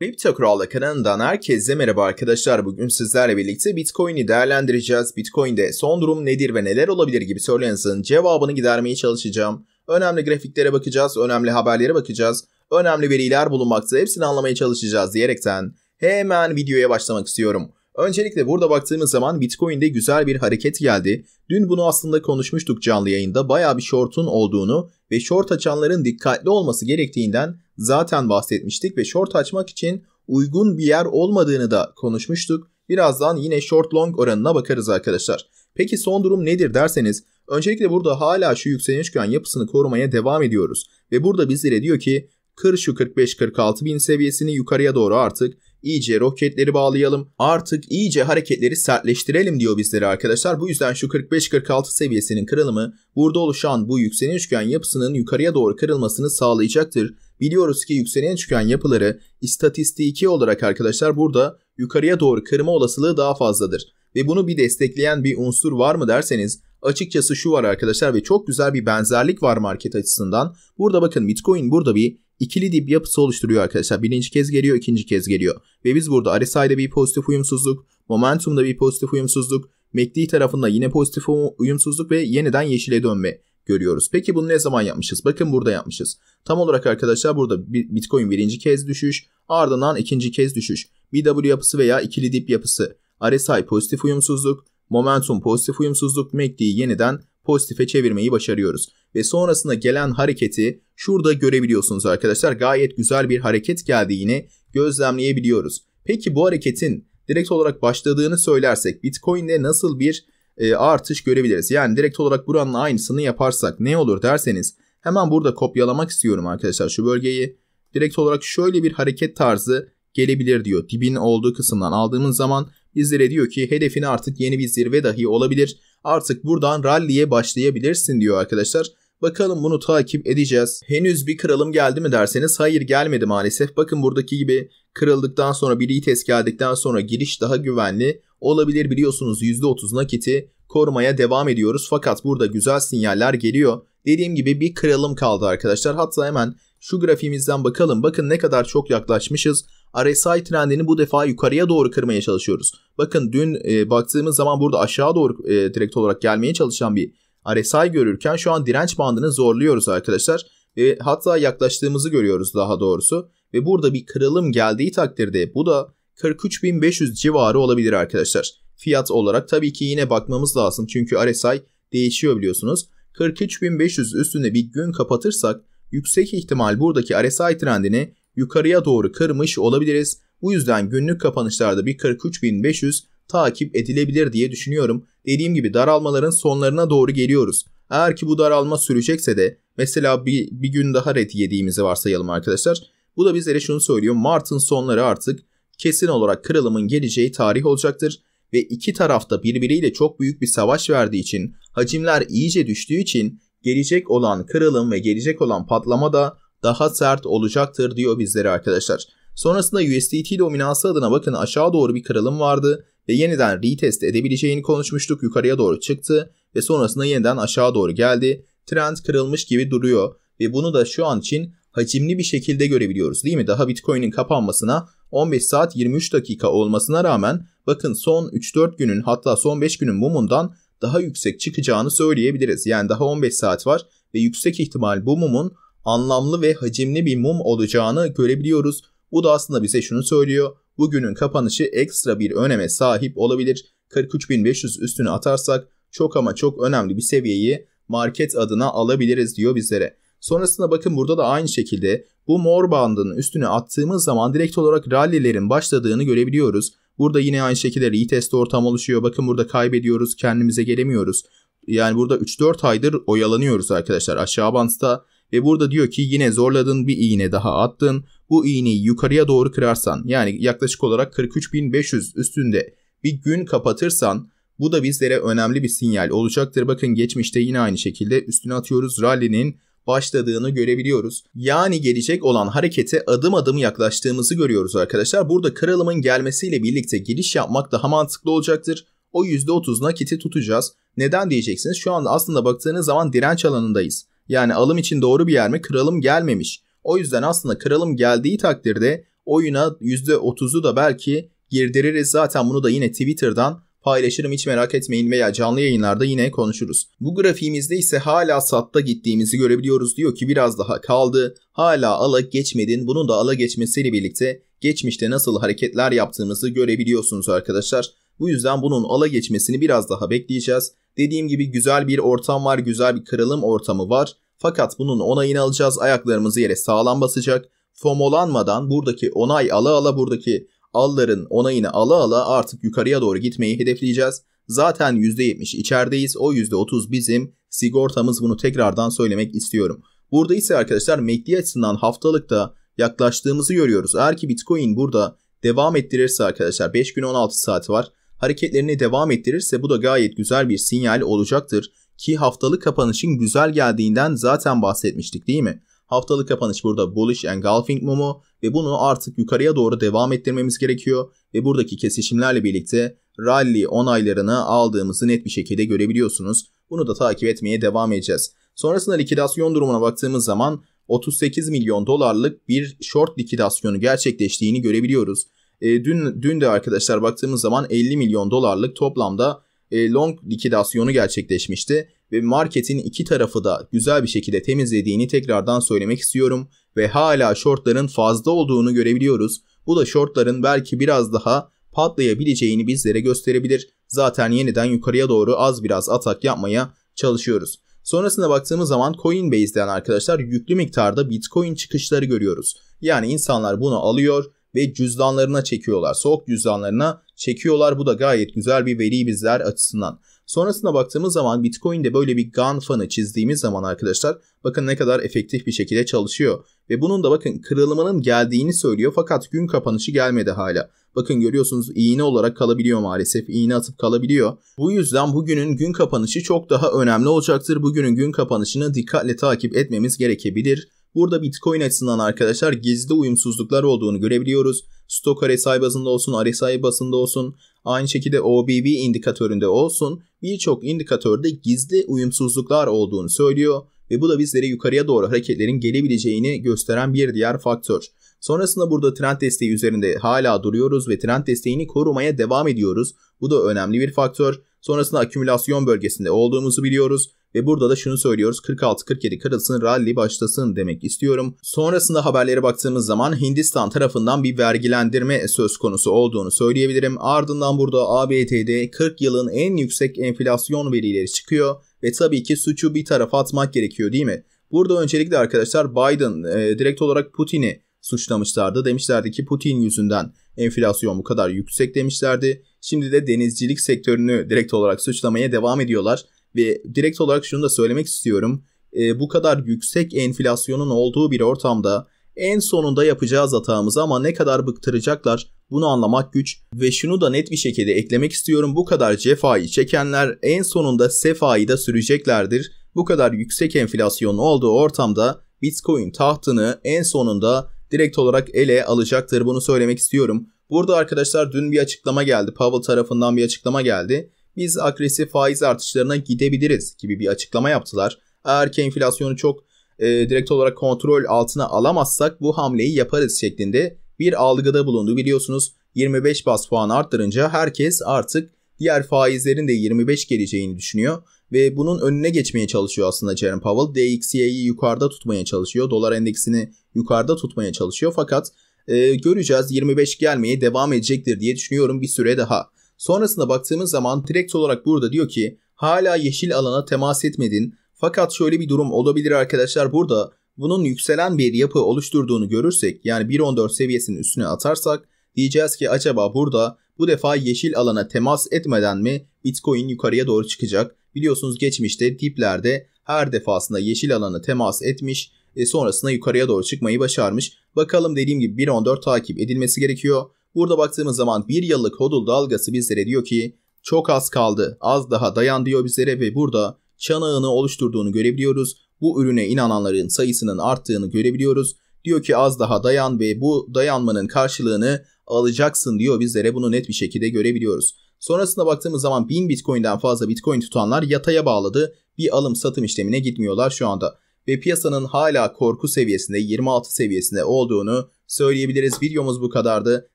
Kripto Kralla kanalından herkese merhaba arkadaşlar. Bugün sizlerle birlikte Bitcoin'i değerlendireceğiz. Bitcoin'de son durum nedir ve neler olabilir gibi sorularınızın cevabını gidermeye çalışacağım. Önemli grafiklere bakacağız, önemli haberlere bakacağız, önemli veriler bulunmakta hepsini anlamaya çalışacağız diyerekten hemen videoya başlamak istiyorum. Öncelikle burada baktığımız zaman Bitcoin'de güzel bir hareket geldi. Dün bunu aslında konuşmuştuk canlı yayında. Baya bir short'un olduğunu ve short açanların dikkatli olması gerektiğinden zaten bahsetmiştik ve short açmak için uygun bir yer olmadığını da konuşmuştuk. Birazdan yine short long oranına bakarız arkadaşlar. Peki son durum nedir derseniz öncelikle burada hala şu yükselen üçgen yapısını korumaya devam ediyoruz. Ve burada bizlere diyor ki kır şu 45-46 bin seviyesini yukarıya doğru artık iyice roketleri bağlayalım. Artık iyice hareketleri sertleştirelim diyor bizlere arkadaşlar. Bu yüzden şu 45-46 seviyesinin kırılımı burada oluşan bu yükselen üçgen yapısının yukarıya doğru kırılmasını sağlayacaktır. Biliyoruz ki yükselen çıkan yapıları istatistiki olarak arkadaşlar burada yukarıya doğru kırma olasılığı daha fazladır. Ve bunu bir destekleyen bir unsur var mı derseniz açıkçası şu var arkadaşlar ve çok güzel bir benzerlik var market açısından. Burada bakın Bitcoin burada bir ikili dip yapısı oluşturuyor arkadaşlar. Birinci kez geliyor, ikinci kez geliyor. Ve biz burada RSI'de bir pozitif uyumsuzluk, Momentum'da bir pozitif uyumsuzluk, MACD tarafında yine pozitif uyumsuzluk ve yeniden yeşile dönme görüyoruz. Peki bunu ne zaman yapmışız? Bakın burada yapmışız. Tam olarak arkadaşlar burada Bitcoin birinci kez düşüş, ardından ikinci kez düşüş. BW yapısı veya ikili dip yapısı. RSI pozitif uyumsuzluk, momentum pozitif uyumsuzluk, MACD'yi e yeniden pozitife çevirmeyi başarıyoruz. Ve sonrasında gelen hareketi şurada görebiliyorsunuz arkadaşlar. Gayet güzel bir hareket geldiğini gözlemleyebiliyoruz. Peki bu hareketin direkt olarak başladığını söylersek Bitcoin'de nasıl bir e, artış görebiliriz. Yani direkt olarak buranın aynısını yaparsak ne olur derseniz hemen burada kopyalamak istiyorum arkadaşlar şu bölgeyi. Direkt olarak şöyle bir hareket tarzı gelebilir diyor. Dibin olduğu kısımdan aldığımız zaman bizlere diyor ki hedefini artık yeni bir zirve dahi olabilir. Artık buradan rally'e başlayabilirsin diyor arkadaşlar. Bakalım bunu takip edeceğiz. Henüz bir kralım geldi mi derseniz hayır gelmedi maalesef. Bakın buradaki gibi kırıldıktan sonra bir ites geldikten sonra giriş daha güvenli olabilir biliyorsunuz %30 nakiti korumaya devam ediyoruz. Fakat burada güzel sinyaller geliyor. Dediğim gibi bir kralım kaldı arkadaşlar. Hatta hemen şu grafiğimizden bakalım. Bakın ne kadar çok yaklaşmışız. RSI trendini bu defa yukarıya doğru kırmaya çalışıyoruz. Bakın dün e, baktığımız zaman burada aşağı doğru e, direkt olarak gelmeye çalışan bir RSI hani görürken şu an direnç bandını zorluyoruz arkadaşlar. Ve hatta yaklaştığımızı görüyoruz daha doğrusu. Ve burada bir kırılım geldiği takdirde bu da 43.500 civarı olabilir arkadaşlar. Fiyat olarak tabii ki yine bakmamız lazım. Çünkü RSI değişiyor biliyorsunuz. 43.500 üstünde bir gün kapatırsak yüksek ihtimal buradaki RSI trendini yukarıya doğru kırmış olabiliriz. Bu yüzden günlük kapanışlarda bir 43.500 takip edilebilir diye düşünüyorum. Dediğim gibi daralmaların sonlarına doğru geliyoruz. Eğer ki bu daralma sürecekse de mesela bir, bir gün daha red yediğimizi varsayalım arkadaşlar. Bu da bizlere şunu söylüyor. Mart'ın sonları artık kesin olarak kırılımın geleceği tarih olacaktır ve iki tarafta birbiriyle çok büyük bir savaş verdiği için hacimler iyice düştüğü için gelecek olan kırılım ve gelecek olan patlama da daha sert olacaktır diyor bizlere arkadaşlar. Sonrasında USDT dominansı adına bakın aşağı doğru bir kırılım vardı ve yeniden retest edebileceğini konuşmuştuk. Yukarıya doğru çıktı ve sonrasında yeniden aşağı doğru geldi. Trend kırılmış gibi duruyor ve bunu da şu an için hacimli bir şekilde görebiliyoruz değil mi? Daha Bitcoin'in kapanmasına 15 saat 23 dakika olmasına rağmen bakın son 3-4 günün hatta son 5 günün mumundan daha yüksek çıkacağını söyleyebiliriz. Yani daha 15 saat var ve yüksek ihtimal bu mumun anlamlı ve hacimli bir mum olacağını görebiliyoruz. Bu da aslında bize şunu söylüyor bugünün kapanışı ekstra bir öneme sahip olabilir. 43.500 üstüne atarsak çok ama çok önemli bir seviyeyi market adına alabiliriz diyor bizlere. Sonrasında bakın burada da aynı şekilde bu mor bandının üstüne attığımız zaman direkt olarak rallilerin başladığını görebiliyoruz. Burada yine aynı şekilde retest ortam oluşuyor. Bakın burada kaybediyoruz, kendimize gelemiyoruz. Yani burada 3-4 aydır oyalanıyoruz arkadaşlar. Aşağı bantta ve burada diyor ki yine zorladın bir iğne daha attın. Bu iğneyi yukarıya doğru kırarsan yani yaklaşık olarak 43.500 üstünde bir gün kapatırsan bu da bizlere önemli bir sinyal olacaktır. Bakın geçmişte yine aynı şekilde üstüne atıyoruz rally'nin başladığını görebiliyoruz. Yani gelecek olan harekete adım adım yaklaştığımızı görüyoruz arkadaşlar. Burada kralımın gelmesiyle birlikte giriş yapmak daha mantıklı olacaktır. O %30 nakiti tutacağız. Neden diyeceksiniz? Şu anda aslında baktığınız zaman direnç alanındayız. Yani alım için doğru bir yer mi? Kralım gelmemiş. O yüzden aslında kralım geldiği takdirde oyuna %30'u da belki girdiririz. Zaten bunu da yine Twitter'dan paylaşırım hiç merak etmeyin veya canlı yayınlarda yine konuşuruz. Bu grafiğimizde ise hala satta gittiğimizi görebiliyoruz diyor ki biraz daha kaldı. Hala ala geçmedin. Bunun da ala geçmesiyle birlikte geçmişte nasıl hareketler yaptığımızı görebiliyorsunuz arkadaşlar. Bu yüzden bunun ala geçmesini biraz daha bekleyeceğiz. Dediğim gibi güzel bir ortam var, güzel bir kırılım ortamı var. Fakat bunun onayını alacağız. Ayaklarımızı yere sağlam basacak. Fomolanmadan buradaki onay ala ala buradaki alların onayını ala ala artık yukarıya doğru gitmeyi hedefleyeceğiz. Zaten %70 içerideyiz. O %30 bizim sigortamız bunu tekrardan söylemek istiyorum. Burada ise arkadaşlar MACD açısından haftalıkta yaklaştığımızı görüyoruz. Eğer ki Bitcoin burada devam ettirirse arkadaşlar 5 gün 16 saati var hareketlerini devam ettirirse bu da gayet güzel bir sinyal olacaktır ki haftalık kapanışın güzel geldiğinden zaten bahsetmiştik değil mi? Haftalık kapanış burada bullish engulfing mumu ve bunu artık yukarıya doğru devam ettirmemiz gerekiyor ve buradaki kesişimlerle birlikte rally onaylarını aldığımızı net bir şekilde görebiliyorsunuz. Bunu da takip etmeye devam edeceğiz. Sonrasında likidasyon durumuna baktığımız zaman 38 milyon dolarlık bir short likidasyonu gerçekleştiğini görebiliyoruz. E, dün dün de arkadaşlar baktığımız zaman 50 milyon dolarlık toplamda e, long likidasyonu gerçekleşmişti ve marketin iki tarafı da güzel bir şekilde temizlediğini tekrardan söylemek istiyorum ve hala shortların fazla olduğunu görebiliyoruz. Bu da shortların belki biraz daha patlayabileceğini bizlere gösterebilir. Zaten yeniden yukarıya doğru az biraz atak yapmaya çalışıyoruz. Sonrasında baktığımız zaman Coinbase'den arkadaşlar yüklü miktarda Bitcoin çıkışları görüyoruz. Yani insanlar bunu alıyor ve cüzdanlarına çekiyorlar. Soğuk cüzdanlarına çekiyorlar. Bu da gayet güzel bir veri bizler açısından. Sonrasına baktığımız zaman Bitcoin'de böyle bir gun fanı çizdiğimiz zaman arkadaşlar bakın ne kadar efektif bir şekilde çalışıyor. Ve bunun da bakın kırılmanın geldiğini söylüyor fakat gün kapanışı gelmedi hala. Bakın görüyorsunuz iğne olarak kalabiliyor maalesef. iğne atıp kalabiliyor. Bu yüzden bugünün gün kapanışı çok daha önemli olacaktır. Bugünün gün kapanışını dikkatle takip etmemiz gerekebilir. Burada Bitcoin açısından arkadaşlar gizli uyumsuzluklar olduğunu görebiliyoruz. Stok RSI bazında olsun, RSI bazında olsun, aynı şekilde OBB indikatöründe olsun birçok indikatörde gizli uyumsuzluklar olduğunu söylüyor ve bu da bizlere yukarıya doğru hareketlerin gelebileceğini gösteren bir diğer faktör. Sonrasında burada trend desteği üzerinde hala duruyoruz ve trend desteğini korumaya devam ediyoruz. Bu da önemli bir faktör. Sonrasında akümülasyon bölgesinde olduğumuzu biliyoruz. Ve burada da şunu söylüyoruz 46-47 kırılsın rally başlasın demek istiyorum. Sonrasında haberlere baktığımız zaman Hindistan tarafından bir vergilendirme söz konusu olduğunu söyleyebilirim. Ardından burada ABD'de 40 yılın en yüksek enflasyon verileri çıkıyor ve tabii ki suçu bir tarafa atmak gerekiyor değil mi? Burada öncelikle arkadaşlar Biden e, direkt olarak Putin'i suçlamışlardı. Demişlerdi ki Putin yüzünden enflasyon bu kadar yüksek demişlerdi. Şimdi de denizcilik sektörünü direkt olarak suçlamaya devam ediyorlar. Ve direkt olarak şunu da söylemek istiyorum. E, bu kadar yüksek enflasyonun olduğu bir ortamda en sonunda yapacağız hatamızı ama ne kadar bıktıracaklar bunu anlamak güç ve şunu da net bir şekilde eklemek istiyorum. Bu kadar cefayı çekenler en sonunda sefayı da süreceklerdir. Bu kadar yüksek enflasyonun olduğu ortamda Bitcoin tahtını en sonunda direkt olarak ele alacaktır. Bunu söylemek istiyorum. Burada arkadaşlar dün bir açıklama geldi. Powell tarafından bir açıklama geldi biz agresif faiz artışlarına gidebiliriz gibi bir açıklama yaptılar. Eğer ki enflasyonu çok e, direkt olarak kontrol altına alamazsak bu hamleyi yaparız şeklinde bir algıda bulundu. Biliyorsunuz 25 bas puan arttırınca herkes artık diğer faizlerin de 25 geleceğini düşünüyor ve bunun önüne geçmeye çalışıyor aslında Jerome Powell. DXY'yi yukarıda tutmaya çalışıyor. Dolar endeksini yukarıda tutmaya çalışıyor fakat e, göreceğiz 25 gelmeye devam edecektir diye düşünüyorum bir süre daha. Sonrasında baktığımız zaman direkt olarak burada diyor ki hala yeşil alana temas etmedin fakat şöyle bir durum olabilir arkadaşlar burada bunun yükselen bir yapı oluşturduğunu görürsek yani 1.14 seviyesinin üstüne atarsak diyeceğiz ki acaba burada bu defa yeşil alana temas etmeden mi Bitcoin yukarıya doğru çıkacak? Biliyorsunuz geçmişte diplerde her defasında yeşil alana temas etmiş e, sonrasında yukarıya doğru çıkmayı başarmış. Bakalım dediğim gibi 1.14 takip edilmesi gerekiyor. Burada baktığımız zaman bir yıllık hodul dalgası bizlere diyor ki çok az kaldı az daha dayan diyor bizlere ve burada çanağını oluşturduğunu görebiliyoruz. Bu ürüne inananların sayısının arttığını görebiliyoruz. Diyor ki az daha dayan ve bu dayanmanın karşılığını alacaksın diyor bizlere bunu net bir şekilde görebiliyoruz. Sonrasında baktığımız zaman 1000 Bitcoin'den fazla Bitcoin tutanlar yataya bağladı. Bir alım satım işlemine gitmiyorlar şu anda ve piyasanın hala korku seviyesinde 26 seviyesinde olduğunu söyleyebiliriz. Videomuz bu kadardı.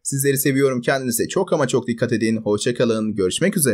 Sizleri seviyorum. Kendinize çok ama çok dikkat edin. Hoşçakalın. Görüşmek üzere.